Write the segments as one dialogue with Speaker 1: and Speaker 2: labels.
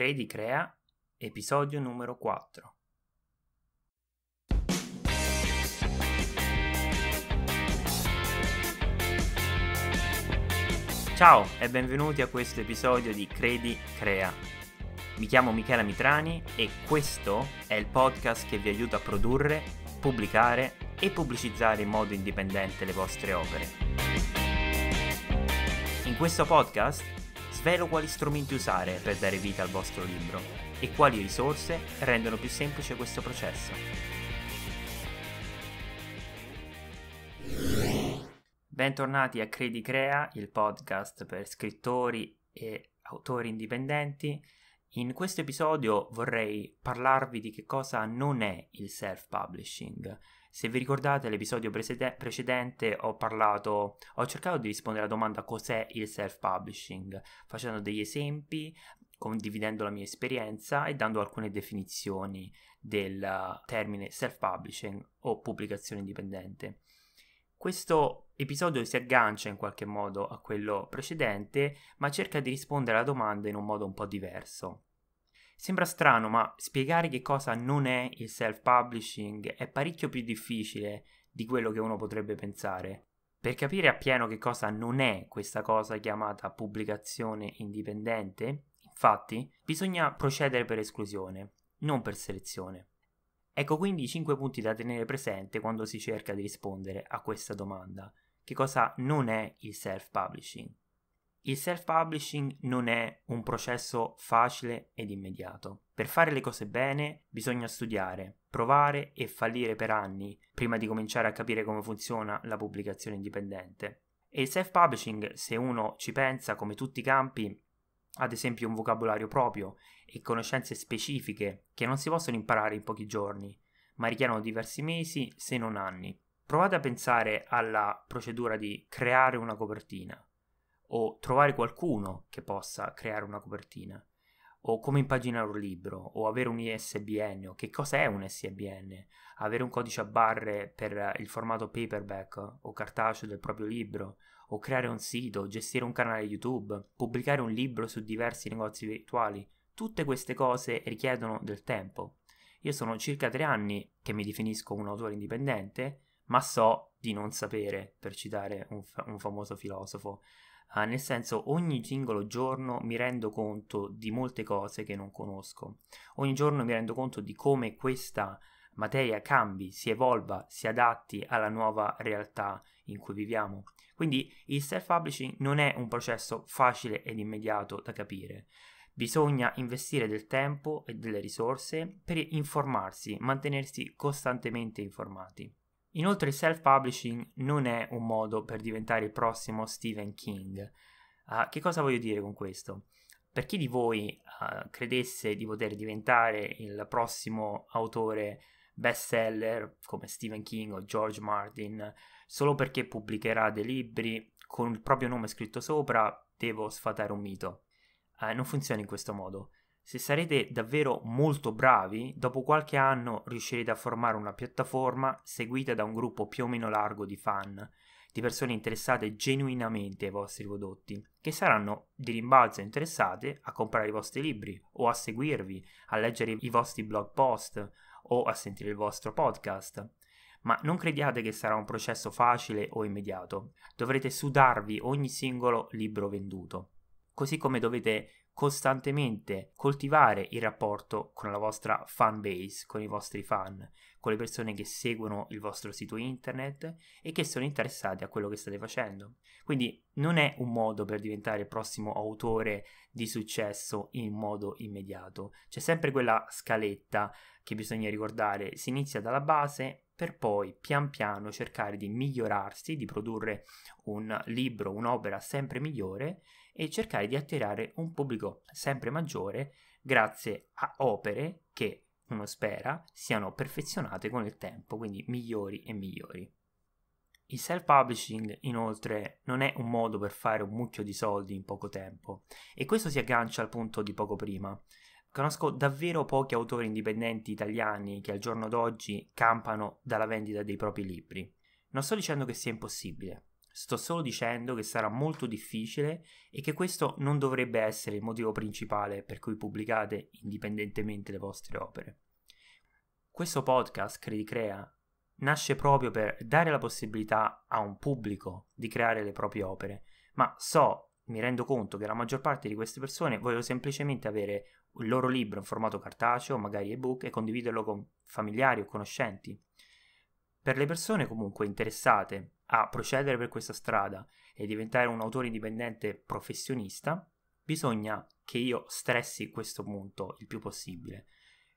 Speaker 1: Credi Crea, episodio numero 4. Ciao e benvenuti a questo episodio di Credi Crea. Mi chiamo Michela Mitrani e questo è il podcast che vi aiuta a produrre, pubblicare e pubblicizzare in modo indipendente le vostre opere. In questo podcast svelo quali strumenti usare per dare vita al vostro libro e quali risorse rendono più semplice questo processo. Bentornati a Credi Crea, il podcast per scrittori e autori indipendenti. In questo episodio vorrei parlarvi di che cosa non è il self-publishing se vi ricordate l'episodio precede- precedente ho parlato, ho cercato di rispondere alla domanda cos'è il self-publishing, facendo degli esempi, condividendo la mia esperienza e dando alcune definizioni del eh, termine self-publishing o pubblicazione indipendente. Questo episodio si aggancia in qualche modo a quello precedente, ma cerca di rispondere alla domanda in un modo un po' diverso. Sembra strano, ma spiegare che cosa non è il self-publishing è parecchio più difficile di quello che uno potrebbe pensare. Per capire appieno che cosa non è questa cosa chiamata pubblicazione indipendente, infatti, bisogna procedere per esclusione, non per selezione. Ecco quindi i 5 punti da tenere presente quando si cerca di rispondere a questa domanda. Che cosa non è il self-publishing? Il self-publishing non è un processo facile ed immediato. Per fare le cose bene bisogna studiare, provare e fallire per anni prima di cominciare a capire come funziona la pubblicazione indipendente. E il self-publishing, se uno ci pensa come tutti i campi, ad esempio un vocabolario proprio e conoscenze specifiche che non si possono imparare in pochi giorni, ma richiedono diversi mesi se non anni. Provate a pensare alla procedura di creare una copertina o trovare qualcuno che possa creare una copertina, o come impaginare un libro, o avere un ISBN, o che cosa è un ISBN, avere un codice a barre per il formato paperback o cartaceo del proprio libro, o creare un sito, gestire un canale YouTube, pubblicare un libro su diversi negozi virtuali. Tutte queste cose richiedono del tempo. Io sono circa tre anni che mi definisco un autore indipendente, ma so di non sapere, per citare un, fa- un famoso filosofo. Ah, nel senso ogni singolo giorno mi rendo conto di molte cose che non conosco, ogni giorno mi rendo conto di come questa materia cambi, si evolva, si adatti alla nuova realtà in cui viviamo. Quindi il self-publishing non è un processo facile ed immediato da capire. Bisogna investire del tempo e delle risorse per informarsi, mantenersi costantemente informati. Inoltre il self-publishing non è un modo per diventare il prossimo Stephen King. Uh, che cosa voglio dire con questo? Per chi di voi uh, credesse di poter diventare il prossimo autore bestseller come Stephen King o George Martin solo perché pubblicherà dei libri con il proprio nome scritto sopra, devo sfatare un mito. Uh, non funziona in questo modo. Se sarete davvero molto bravi, dopo qualche anno riuscirete a formare una piattaforma seguita da un gruppo più o meno largo di fan, di persone interessate genuinamente ai vostri prodotti, che saranno di rimbalzo interessate a comprare i vostri libri o a seguirvi, a leggere i vostri blog post o a sentire il vostro podcast ma non crediate che sarà un processo facile o immediato. Dovrete sudarvi ogni singolo libro venduto. Così come dovete costantemente coltivare il rapporto con la vostra fan base, con i vostri fan, con le persone che seguono il vostro sito internet e che sono interessate a quello che state facendo. Quindi non è un modo per diventare il prossimo autore di successo in modo immediato. C'è sempre quella scaletta che bisogna ricordare, si inizia dalla base per poi pian piano cercare di migliorarsi, di produrre un libro, un'opera sempre migliore e cercare di attirare un pubblico sempre maggiore grazie a opere che uno spera siano perfezionate con il tempo, quindi migliori e migliori. Il self-publishing inoltre non è un modo per fare un mucchio di soldi in poco tempo e questo si aggancia al punto di poco prima. Conosco davvero pochi autori indipendenti italiani che al giorno d'oggi campano dalla vendita dei propri libri. Non sto dicendo che sia impossibile, Sto solo dicendo che sarà molto difficile e che questo non dovrebbe essere il motivo principale per cui pubblicate indipendentemente le vostre opere. Questo podcast, Credicrea, nasce proprio per dare la possibilità a un pubblico di creare le proprie opere, ma so, mi rendo conto che la maggior parte di queste persone vogliono semplicemente avere il loro libro in formato cartaceo, magari ebook, e condividerlo con familiari o conoscenti. Per le persone comunque interessate a procedere per questa strada e diventare un autore indipendente professionista, bisogna che io stressi questo punto il più possibile.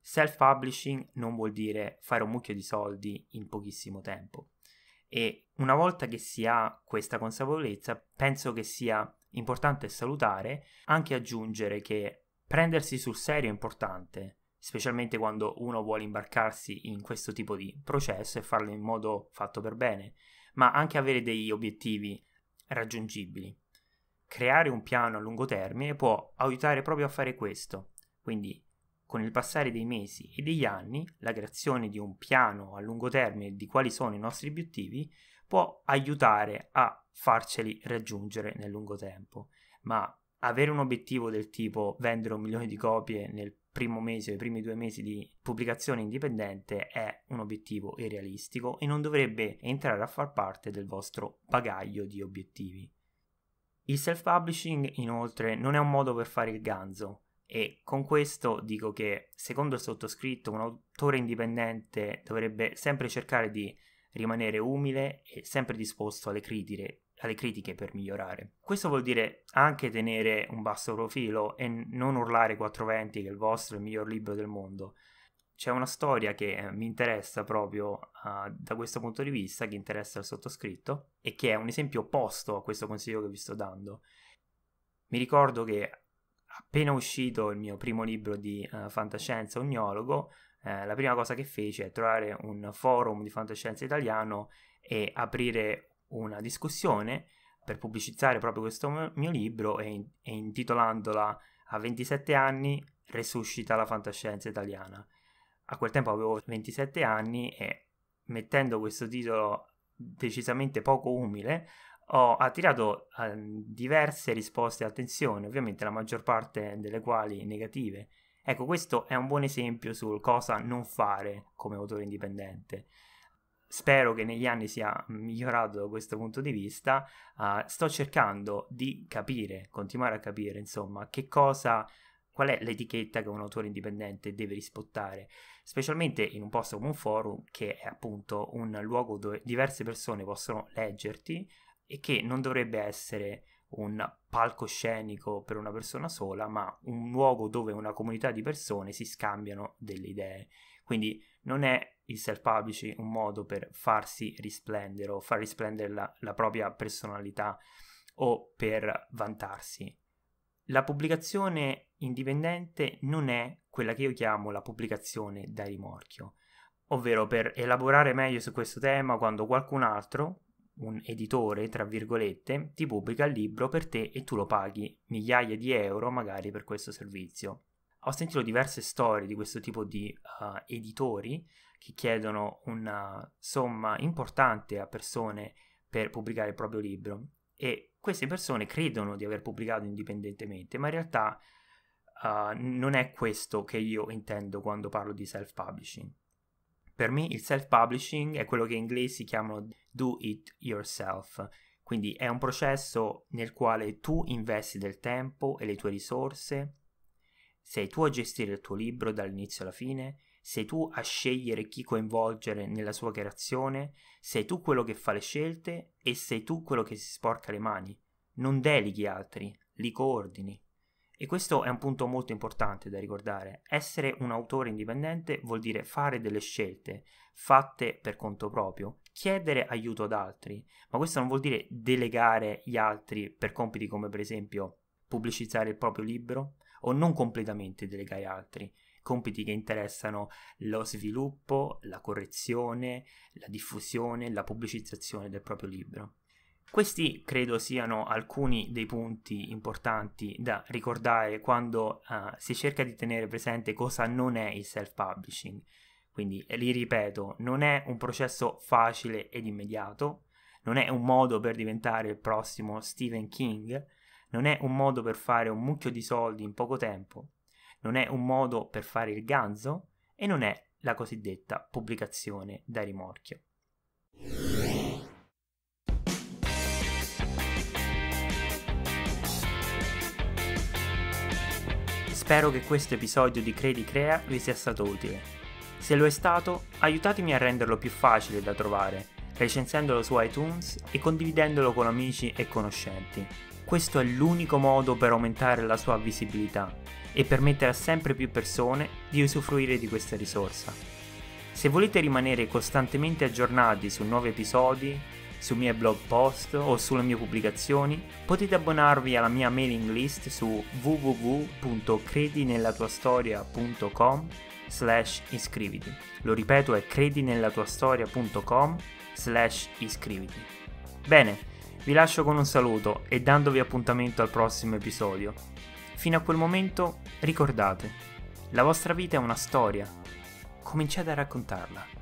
Speaker 1: Self-publishing non vuol dire fare un mucchio di soldi in pochissimo tempo. E una volta che si ha questa consapevolezza, penso che sia importante salutare anche aggiungere che prendersi sul serio è importante, specialmente quando uno vuole imbarcarsi in questo tipo di processo e farlo in modo fatto per bene ma anche avere degli obiettivi raggiungibili. Creare un piano a lungo termine può aiutare proprio a fare questo. Quindi, con il passare dei mesi e degli anni, la creazione di un piano a lungo termine di quali sono i nostri obiettivi può aiutare a farceli raggiungere nel lungo tempo. Ma avere un obiettivo del tipo vendere un milione di copie nel primo mese, o i primi due mesi di pubblicazione indipendente è un obiettivo irrealistico e non dovrebbe entrare a far parte del vostro bagaglio di obiettivi. Il self-publishing inoltre non è un modo per fare il ganzo e con questo dico che secondo il sottoscritto un autore indipendente dovrebbe sempre cercare di rimanere umile e sempre disposto alle critiche, alle critiche per migliorare. Questo vuol dire anche tenere un basso profilo e non urlare 420 che il vostro è il miglior libro del mondo. C'è una storia che eh, mi interessa proprio uh, da questo punto di vista, che interessa il sottoscritto e che è un esempio opposto a questo consiglio che vi sto dando. Mi ricordo che appena uscito il mio primo libro di uh, fantascienza ognologo, eh, la prima cosa che feci è trovare un forum di fantascienza italiano e aprire una discussione per pubblicizzare proprio questo mio libro e, e intitolandola A 27 anni resuscita la fantascienza italiana. A quel tempo avevo 27 anni e mettendo questo titolo decisamente poco umile ho attirato eh, diverse risposte e attenzione, ovviamente la maggior parte delle quali negative. Ecco, questo è un buon esempio sul cosa non fare come autore indipendente. Spero che negli anni sia migliorato da questo punto di vista. Uh, sto cercando di capire, continuare a capire, insomma, che cosa, qual è l'etichetta che un autore indipendente deve rispettare, specialmente in un posto come un forum, che è appunto un luogo dove diverse persone possono leggerti e che non dovrebbe essere un palcoscenico per una persona sola, ma un luogo dove una comunità di persone si scambiano delle idee. Quindi non è il self-publishing un modo per farsi risplendere o far risplendere la, la propria personalità o per vantarsi. La pubblicazione indipendente non è quella che io chiamo la pubblicazione da rimorchio, ovvero per elaborare meglio su questo tema quando qualcun altro, un editore, tra virgolette, ti pubblica il libro per te e tu lo paghi migliaia di euro magari per questo servizio ho sentito diverse storie di questo tipo di uh, editori che chiedono una somma importante a persone per pubblicare il proprio libro e queste persone credono di aver pubblicato indipendentemente, ma in realtà uh, non è questo che io intendo quando parlo di self-publishing. Per me il self-publishing è quello che in inglese si chiamano do it yourself, quindi è un processo nel quale tu investi del tempo e le tue risorse sei tu a gestire il tuo libro dall'inizio alla fine, sei tu a scegliere chi coinvolgere nella sua creazione, sei tu quello che fa le scelte e sei tu quello che si sporca le mani. Non deleghi altri, li coordini. E questo è un punto molto importante da ricordare. Essere un autore indipendente vuol dire fare delle scelte fatte per conto proprio, chiedere aiuto ad altri, ma questo non vuol dire delegare gli altri per compiti come per esempio pubblicizzare il proprio libro, o non completamente delegare altri, compiti che interessano lo sviluppo, la correzione, la diffusione, la pubblicizzazione del proprio libro. Questi credo siano alcuni dei punti importanti da ricordare quando uh, si cerca di tenere presente cosa non è il self-publishing. Quindi, li ripeto, non è un processo facile ed immediato, non è un modo per diventare il prossimo Stephen King, non è un modo per fare un mucchio di soldi in poco tempo, non è un modo per fare il ganzo e non è la cosiddetta pubblicazione da rimorchio. Spero che questo episodio di Credi Crea vi sia stato utile. Se lo è stato, aiutatemi a renderlo più facile da trovare, recensendolo su iTunes e condividendolo con amici e conoscenti questo è l'unico modo per aumentare la sua visibilità e permettere a sempre più persone di usufruire di questa risorsa. Se volete rimanere costantemente aggiornati su nuovi episodi, su miei blog post o sulle mie pubblicazioni, potete abbonarvi alla mia mailing list su www.credinellatuastoria.com slash iscriviti. Lo ripeto è credinellatuastoria.com slash iscriviti. Bene, vi lascio con un saluto e dandovi appuntamento al prossimo episodio. Fino a quel momento ricordate, la vostra vita è una storia, cominciate a raccontarla.